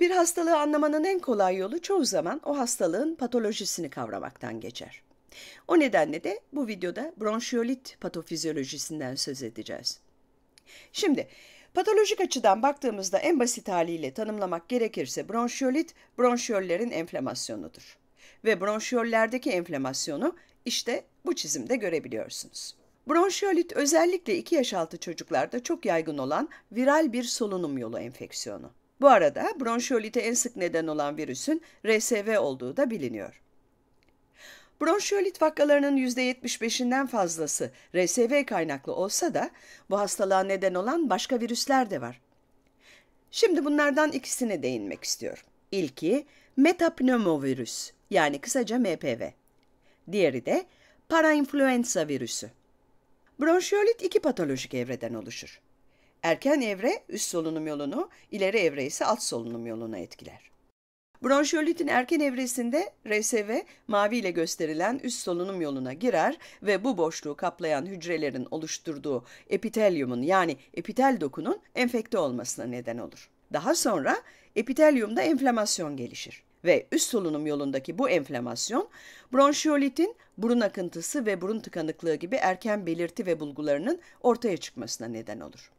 Bir hastalığı anlamanın en kolay yolu çoğu zaman o hastalığın patolojisini kavramaktan geçer. O nedenle de bu videoda bronşiyolit patofizyolojisinden söz edeceğiz. Şimdi patolojik açıdan baktığımızda en basit haliyle tanımlamak gerekirse bronşiyolit bronşiyollerin enflamasyonudur. Ve bronşiyollerdeki enflamasyonu işte bu çizimde görebiliyorsunuz. Bronşiyolit özellikle 2 yaş altı çocuklarda çok yaygın olan viral bir solunum yolu enfeksiyonu. Bu arada bronşiolite en sık neden olan virüsün RSV olduğu da biliniyor. Bronşiolit vakalarının %75'inden fazlası RSV kaynaklı olsa da bu hastalığa neden olan başka virüsler de var. Şimdi bunlardan ikisine değinmek istiyorum. İlki metapneumovirüs yani kısaca MPV. Diğeri de parainfluenza virüsü. Bronşiolit iki patolojik evreden oluşur. Erken evre üst solunum yolunu, ileri evre ise alt solunum yolunu etkiler. Bronşiolitin erken evresinde RSV mavi ile gösterilen üst solunum yoluna girer ve bu boşluğu kaplayan hücrelerin oluşturduğu epitelyumun yani epitel dokunun enfekte olmasına neden olur. Daha sonra epitelyumda enflamasyon gelişir ve üst solunum yolundaki bu enflamasyon bronşiolitin burun akıntısı ve burun tıkanıklığı gibi erken belirti ve bulgularının ortaya çıkmasına neden olur.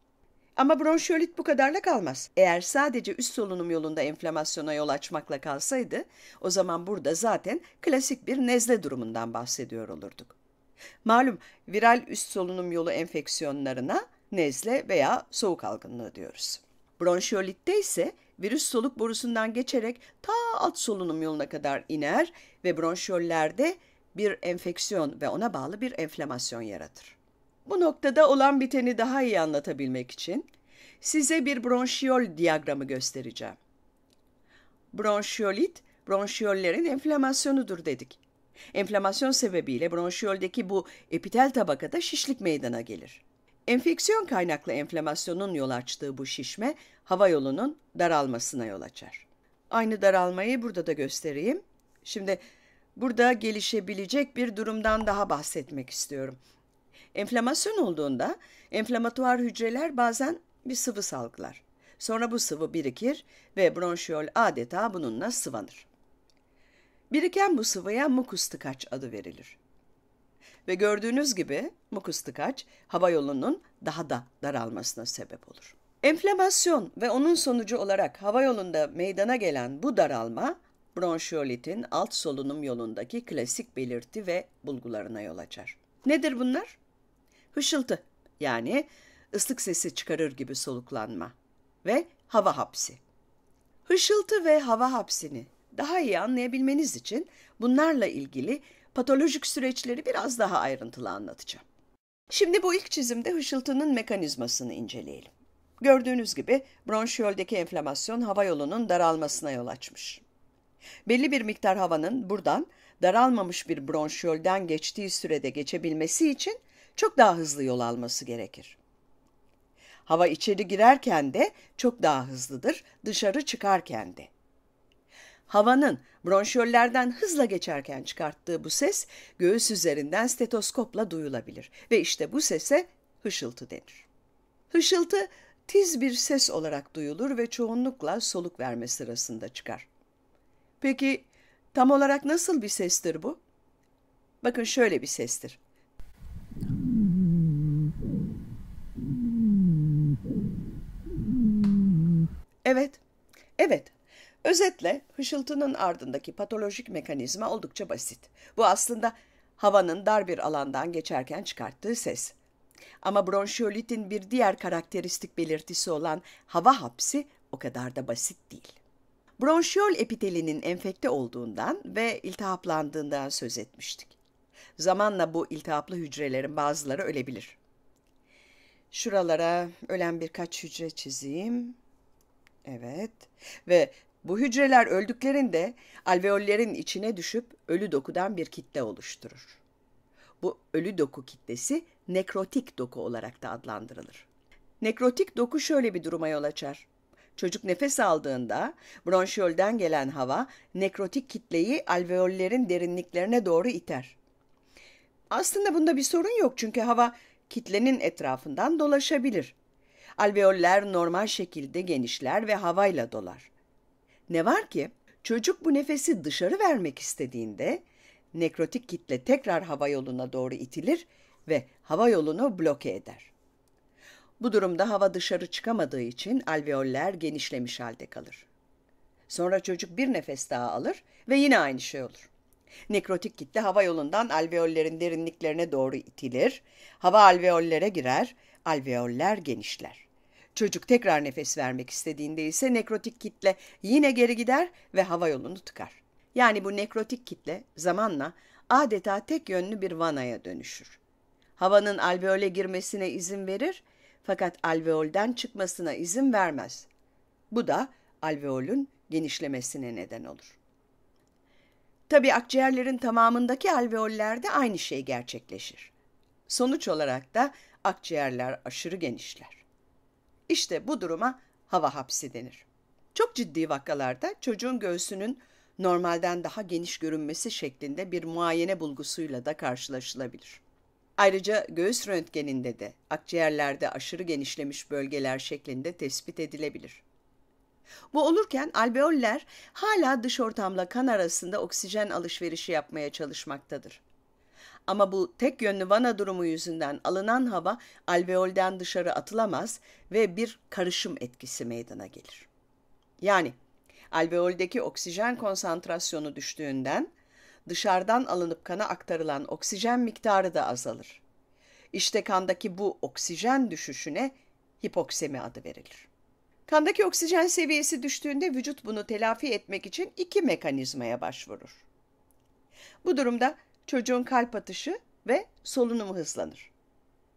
Ama bronşiyolit bu kadarla kalmaz. Eğer sadece üst solunum yolunda enflamasyona yol açmakla kalsaydı, o zaman burada zaten klasik bir nezle durumundan bahsediyor olurduk. Malum viral üst solunum yolu enfeksiyonlarına nezle veya soğuk algınlığı diyoruz. Bronşiyolitte ise virüs soluk borusundan geçerek ta alt solunum yoluna kadar iner ve bronşiyollerde bir enfeksiyon ve ona bağlı bir enflamasyon yaratır. Bu noktada olan biteni daha iyi anlatabilmek için size bir bronşiyol diyagramı göstereceğim. Bronşiyolit, bronşiyollerin enflamasyonudur dedik. Enflamasyon sebebiyle bronşiyoldeki bu epitel tabakada şişlik meydana gelir. Enfeksiyon kaynaklı enflamasyonun yol açtığı bu şişme hava yolunun daralmasına yol açar. Aynı daralmayı burada da göstereyim. Şimdi burada gelişebilecek bir durumdan daha bahsetmek istiyorum. Enflamasyon olduğunda enflamatuar hücreler bazen bir sıvı salgılar. Sonra bu sıvı birikir ve bronşiyol adeta bununla sıvanır. Biriken bu sıvıya mukus tıkaç adı verilir. Ve gördüğünüz gibi mukus tıkaç hava yolunun daha da daralmasına sebep olur. Enflamasyon ve onun sonucu olarak hava yolunda meydana gelen bu daralma bronşiyolitin alt solunum yolundaki klasik belirti ve bulgularına yol açar. Nedir bunlar? hışıltı yani ıslık sesi çıkarır gibi soluklanma ve hava hapsi. Hışıltı ve hava hapsini daha iyi anlayabilmeniz için bunlarla ilgili patolojik süreçleri biraz daha ayrıntılı anlatacağım. Şimdi bu ilk çizimde hışıltının mekanizmasını inceleyelim. Gördüğünüz gibi bronşiyoldeki enflamasyon hava yolunun daralmasına yol açmış. Belli bir miktar havanın buradan daralmamış bir bronşiyolden geçtiği sürede geçebilmesi için çok daha hızlı yol alması gerekir. Hava içeri girerken de çok daha hızlıdır, dışarı çıkarken de. Havanın bronşiyollerden hızla geçerken çıkarttığı bu ses göğüs üzerinden stetoskopla duyulabilir ve işte bu sese hışıltı denir. Hışıltı tiz bir ses olarak duyulur ve çoğunlukla soluk verme sırasında çıkar. Peki tam olarak nasıl bir sestir bu? Bakın şöyle bir sestir. Evet, evet. Özetle hışıltının ardındaki patolojik mekanizma oldukça basit. Bu aslında havanın dar bir alandan geçerken çıkarttığı ses. Ama bronşiolitin bir diğer karakteristik belirtisi olan hava hapsi o kadar da basit değil. Bronşiol epitelinin enfekte olduğundan ve iltihaplandığından söz etmiştik. Zamanla bu iltihaplı hücrelerin bazıları ölebilir. Şuralara ölen birkaç hücre çizeyim. Evet. Ve bu hücreler öldüklerinde alveollerin içine düşüp ölü dokudan bir kitle oluşturur. Bu ölü doku kitlesi nekrotik doku olarak da adlandırılır. Nekrotik doku şöyle bir duruma yol açar. Çocuk nefes aldığında bronşiyolden gelen hava nekrotik kitleyi alveollerin derinliklerine doğru iter. Aslında bunda bir sorun yok çünkü hava kitlenin etrafından dolaşabilir. Alveoller normal şekilde genişler ve havayla dolar. Ne var ki çocuk bu nefesi dışarı vermek istediğinde nekrotik kitle tekrar hava yoluna doğru itilir ve hava yolunu bloke eder. Bu durumda hava dışarı çıkamadığı için alveoller genişlemiş halde kalır. Sonra çocuk bir nefes daha alır ve yine aynı şey olur. Nekrotik kitle hava yolundan alveollerin derinliklerine doğru itilir. Hava alveollere girer, alveoller genişler. Çocuk tekrar nefes vermek istediğinde ise nekrotik kitle yine geri gider ve hava yolunu tıkar. Yani bu nekrotik kitle zamanla adeta tek yönlü bir vanaya dönüşür. Havanın alveole girmesine izin verir fakat alveolden çıkmasına izin vermez. Bu da alveolün genişlemesine neden olur. Tabi akciğerlerin tamamındaki alveollerde aynı şey gerçekleşir. Sonuç olarak da akciğerler aşırı genişler. İşte bu duruma hava hapsi denir. Çok ciddi vakalarda çocuğun göğsünün normalden daha geniş görünmesi şeklinde bir muayene bulgusuyla da karşılaşılabilir. Ayrıca göğüs röntgeninde de akciğerlerde aşırı genişlemiş bölgeler şeklinde tespit edilebilir. Bu olurken alveoller hala dış ortamla kan arasında oksijen alışverişi yapmaya çalışmaktadır. Ama bu tek yönlü vana durumu yüzünden alınan hava alveolden dışarı atılamaz ve bir karışım etkisi meydana gelir. Yani alveoldeki oksijen konsantrasyonu düştüğünden dışarıdan alınıp kana aktarılan oksijen miktarı da azalır. İşte kandaki bu oksijen düşüşüne hipoksemi adı verilir. Kandaki oksijen seviyesi düştüğünde vücut bunu telafi etmek için iki mekanizmaya başvurur. Bu durumda çocuğun kalp atışı ve solunumu hızlanır.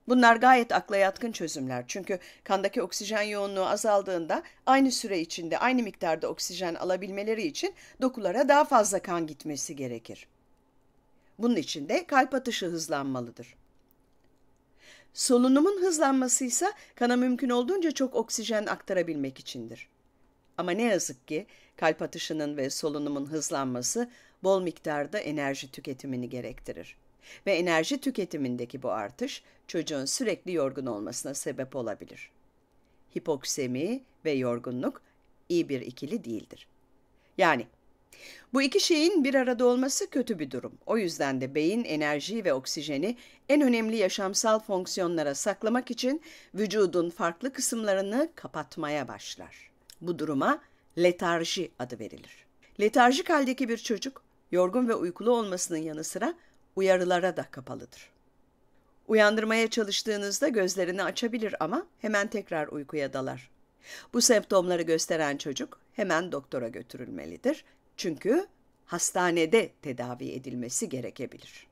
Bunlar gayet akla yatkın çözümler çünkü kandaki oksijen yoğunluğu azaldığında aynı süre içinde aynı miktarda oksijen alabilmeleri için dokulara daha fazla kan gitmesi gerekir. Bunun için de kalp atışı hızlanmalıdır. Solunumun hızlanması ise kana mümkün olduğunca çok oksijen aktarabilmek içindir. Ama ne yazık ki kalp atışının ve solunumun hızlanması bol miktarda enerji tüketimini gerektirir. Ve enerji tüketimindeki bu artış çocuğun sürekli yorgun olmasına sebep olabilir. Hipoksemi ve yorgunluk iyi bir ikili değildir. Yani bu iki şeyin bir arada olması kötü bir durum. O yüzden de beyin enerji ve oksijeni en önemli yaşamsal fonksiyonlara saklamak için vücudun farklı kısımlarını kapatmaya başlar. Bu duruma letarji adı verilir. Letarjik haldeki bir çocuk yorgun ve uykulu olmasının yanı sıra uyarılara da kapalıdır. Uyandırmaya çalıştığınızda gözlerini açabilir ama hemen tekrar uykuya dalar. Bu semptomları gösteren çocuk hemen doktora götürülmelidir çünkü hastanede tedavi edilmesi gerekebilir.